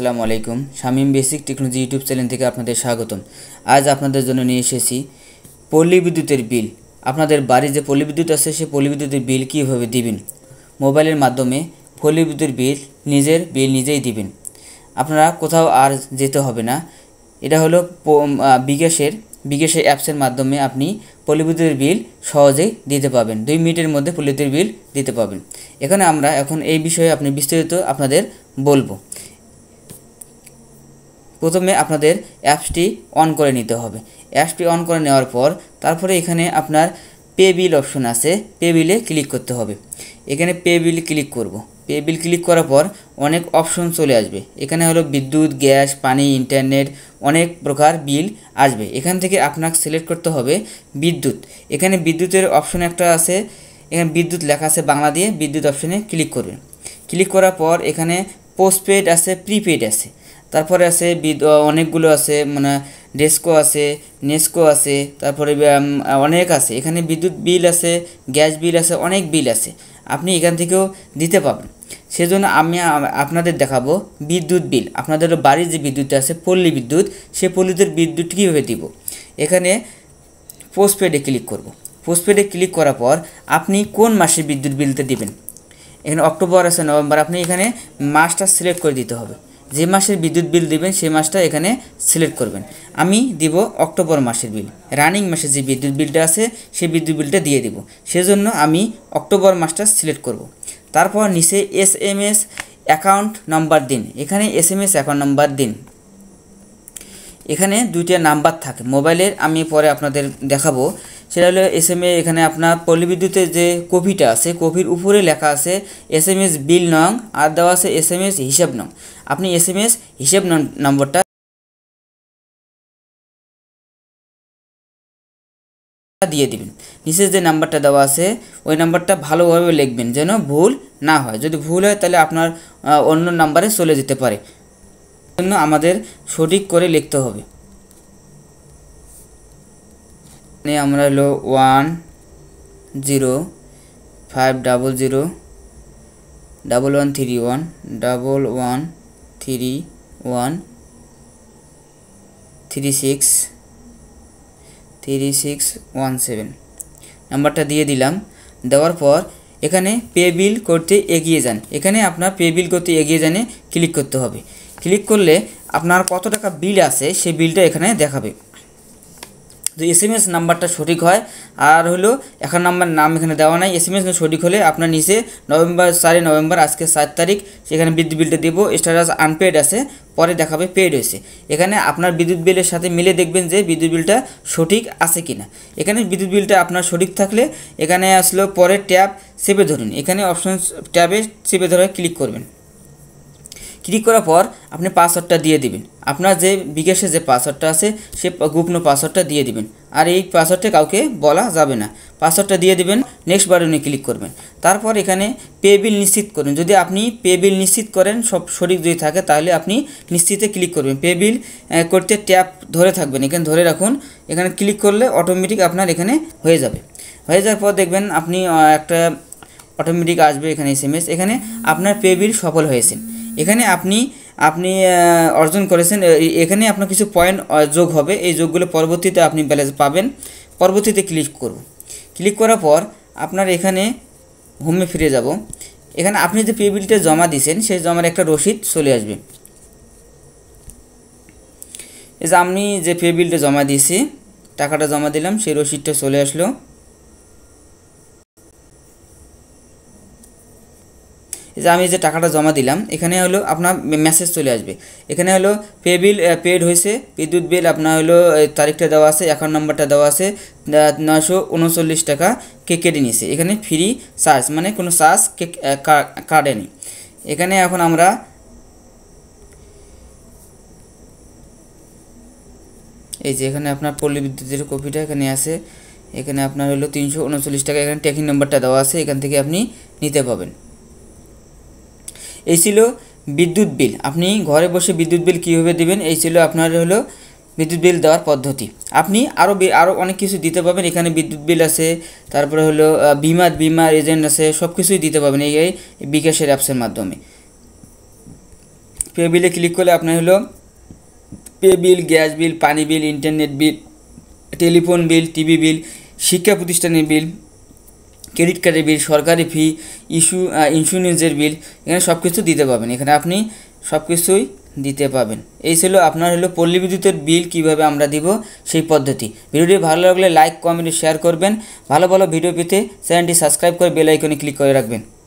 আসসালামু আলাইকুম Shamim basic technology YouTube channel থেকে আপনাদের স্বাগতম আজ আপনাদের জন্য নিয়ে এসেছি পল্লী বিদ্যুতের বিল আপনাদের বাড়ি যে পল্লী বিদ্যুৎ আছে সেই পল্লী বিদ্যুতের বিল কীভাবে দিবেন মোবাইলের মাধ্যমে পল্লী বিদ্যুতের বিল নিজের বিল নিজেই দিবেন আপনারা কোথাও আর যেতে হবে না এটা হলো বিকাশের বিকাশের অ্যাপসের মাধ্যমে আপনি পল্লী বিদ্যুতের বিল সহজেই দিতে পাবেন দুই মিনিটের মধ্যে পল্লী বিদ্যুতের বিল দিতে পাবেন এখানে আমরা এখন এই বিষয়ে আপনি বিস্তারিত আপনাদের বলবো প্রথমে আপনাদের অ্যাপসটি অন করে নিতে হবে অ্যাপসটি অন করে নেওয়ার পর তারপরে এখানে আপনার পে বিল অপশন আছে পে বিলে ক্লিক করতে হবে এখানে পে বিল ক্লিক করব পে বিল ক্লিক করার পর অনেক অপশন চলে আসবে এখানে হলো বিদ্যুৎ গ্যাস পানি ইন্টারনেট অনেক প্রকার বিল আসবে এখান থেকে আপনাকে সিলেক্ট করতে হবে বিদ্যুৎ এখানে বিদ্যুতের অপশন একটা আছে এখানে বিদ্যুৎ লেখা আছে বাংলা দিয়ে বিদ্যুৎ অপশনে ক্লিক করবেন ক্লিক করার পর এখানে পোস্টপেড আছে প্রিপেড আছে তারপরে আছে অনেকগুলো আছে মানে ডেস্কো আছে নেস্কো আছে তারপরে অনেক আছে এখানে বিদ্যুৎ বিল আছে গ্যাস বিল আছে অনেক বিল আছে আপনি এখান থেকেও দিতে পাবেন সেজন্য আমি আপনাদের দেখাবো বিদ্যুৎ বিল আপনাদের বাড়ির যে বিদ্যুৎ আছে পল্লী বিদ্যুৎ সে পল্লীদের বিদ্যুৎ কীভাবে দিব এখানে পোস্টপেডে ক্লিক করব পোস্টপেডে ক্লিক করার পর আপনি কোন মাসে বিদ্যুৎ বিলটা দিবেন এখানে অক্টোবর আছে নভেম্বর আপনি এখানে মাসটা সিলেক্ট করে দিতে হবে যে মাসের বিদ্যুৎ বিল দেবেন সেই মাসটা এখানে সিলেক্ট করবেন আমি দিব অক্টোবর মাসের বিল রানিং মাসের যে বিদ্যুৎ বিলটা আছে সেই বিদ্যুৎ বিলটা দিয়ে দিব সেজন্য আমি অক্টোবর মাসটা সিলেক্ট করব। তারপর নিচে S M S account number দিন এখানে S M S account number দিন এখানে দুইটা নাম্বার থাকে মোবাইলের আমি পরে আপনাদের দেখাবো সেটা হলো এস এম এ এখানে আপনার পল্লীবিদ্যুতের যে কপিটা আছে কপির উপরে লেখা আছে এস এম এস বিল নং আর দেওয়া আছে এস এম এস হিসাব নং আপনি এস এম এস হিসাব নম্বরটা দিয়ে দিবেন নিচে যে নাম্বারটা দেওয়া আছে ওই নাম্বারটা ভালোভাবে লিখবেন যেন ভুল না হয় যদি ভুল হয় তাহলে আপনার অন্য নাম্বারে চলে যেতে পারে জন্য আমাদের সঠিক করে লিখতে হবে নিয়ে আমরা হলো one zero five double zero double one three one double one three one three six three six one seven নাম্বারটা দিয়ে দিলাম দেওয়ার পর এখানে পে বিল করতে এগিয়ে যান এখানে আপনার পে বিল করতে এগিয়ে জানে ক্লিক করতে হবে ক্লিক করলে আপনার কত টাকা বিল আছে সে বিলটা এখানে দেখাবে যদি এস এম এস নাম্বারটা সঠিক হয় আর হলো এখন নাম্বার নাম এখানে দেওয়া নাই এস এম এস সঠিক হলে আপনার নিচে নভেম্বর চারই নভেম্বর আজকে সাত তারিখ সেখানে বিদ্যুৎ বিলটা দেবো স্ট্যাটাস আনপেড আছে পরে দেখাবে পেড হয়েছে এখানে আপনার বিদ্যুৎ বিলের সাথে মিলে দেখবেন যে বিদ্যুৎ বিলটা সঠিক আছে কি না এখানে বিদ্যুৎ বিলটা আপনার সঠিক থাকলে এখানে আসলো পরে ট্যাব চেপে ধরুন এখানে অপশন ট্যাবে চেপে ধরে ক্লিক করবেন ক্লিক করার পর আপনি পাসওয়ার্ডটা দিয়ে দিবেন আপনার যে বিকাশে যে পাসওয়ার্ডটা আছে সে গোপন পাসওয়ার্ডটা দিয়ে দিবেন আর এই পাসওয়ার্ডটা কাউকে বলা যাবে না পাসওয়ার্ডটা দিয়ে দিবেন নেক্সট বাটনে ক্লিক করবেন তারপর এখানে পে বিল নিশ্চিত করেন যদি আপনি পে বিল নিশ্চিত করেন সব শরীর যদি থাকে তাহলে আপনি নিশ্চিতে ক্লিক করবেন পে বিল করতে ট্যাপ ধরে থাকবেন এখানে ধরে রাখুন এখানে ক্লিক করলে অটোমেটিক আপনার এখানে হয়ে যাবে হয়ে যাওয়ার পর দেখবেন আপনি একটা অটোমেটিক আসবে এখানে এস এখানে আপনার পে বিল সফল হয়েছে এখানে আপনি আপনি অর্জন করেছেন এখানে আপনার কিছু পয়েন্ট যোগ হবে এই যোগগুলো পরবর্তীতে আপনি ব্যালেন্স পাবেন পরবর্তীতে ক্লিক করব ক্লিক করার পর আপনার এখানে হোমে ফিরে যাব এখানে আপনি যে পেবিলটা জমা দিয়েছেন সেই জমার একটা রসিদ চলে আসবে এই যে আমি যে পেবিলটা জমা দিয়েছি টাকাটা জমা দিলাম সেই রসিদটা চলে আসলো যে আমি যে টাকাটা জমা দিলাম এখানে হলো আপনার মেসেজ চলে আসবে এখানে হলো পে বিল পেড হয়েছে বিদ্যুৎ বিল আপনার হলো তারিখটা দেওয়া আছে অ্যাকাউন্ট নাম্বারটা দেওয়া আছে নয়শো উনচল্লিশ টাকা কে কেটে নিয়েছে এখানে ফ্রি চার্জ মানে কোনো চার্জ কে কাটেনি এখানে এখন আমরা এই যে এখানে আপনার পল্লী বিদ্যুতের কপিটা এখানে আছে এখানে আপনার হলো তিনশো উনচল্লিশ টাকা এখানে ট্যাকিং নাম্বারটা দেওয়া আছে এখান থেকে আপনি নিতে পাবেন এই ছিল বিদ্যুৎ বিল আপনি ঘরে বসে বিদ্যুৎ বিল কীভাবে দেবেন এই ছিল আপনার হলো বিদ্যুৎ বিল দেওয়ার পদ্ধতি আপনি আরও আরও অনেক কিছু দিতে পাবেন এখানে বিদ্যুৎ বিল আছে তারপরে হলো বিমা বিমা এজেন্ট আছে সব কিছুই দিতে পারবেন এই বিকাশের অ্যাপসের মাধ্যমে পে বিলে ক্লিক করলে আপনার হলো পে বিল গ্যাস বিল পানি bill internet bill telephone bill TV bill শিক্ষা প্রতিষ্ঠানের বিল ক্রেডিট কার্ডের বিল সরকারি ফি ইস্যু ইন্স্যুরেন্সের বিল এখানে সব কিছু দিতে পাবেন এখানে আপনি সব কিছুই দিতে পাবেন এই ছিল আপনার হলো পল্লী বিদ্যুতের বিল কিভাবে আমরা দিব সেই পদ্ধতি ভিডিওটি ভালো লাগলে লাইক কমেন্ট শেয়ার করবেন ভালো ভালো ভিডিও পেতে চ্যানেলটি সাবস্ক্রাইব করে বেলাইকনে ক্লিক করে রাখবেন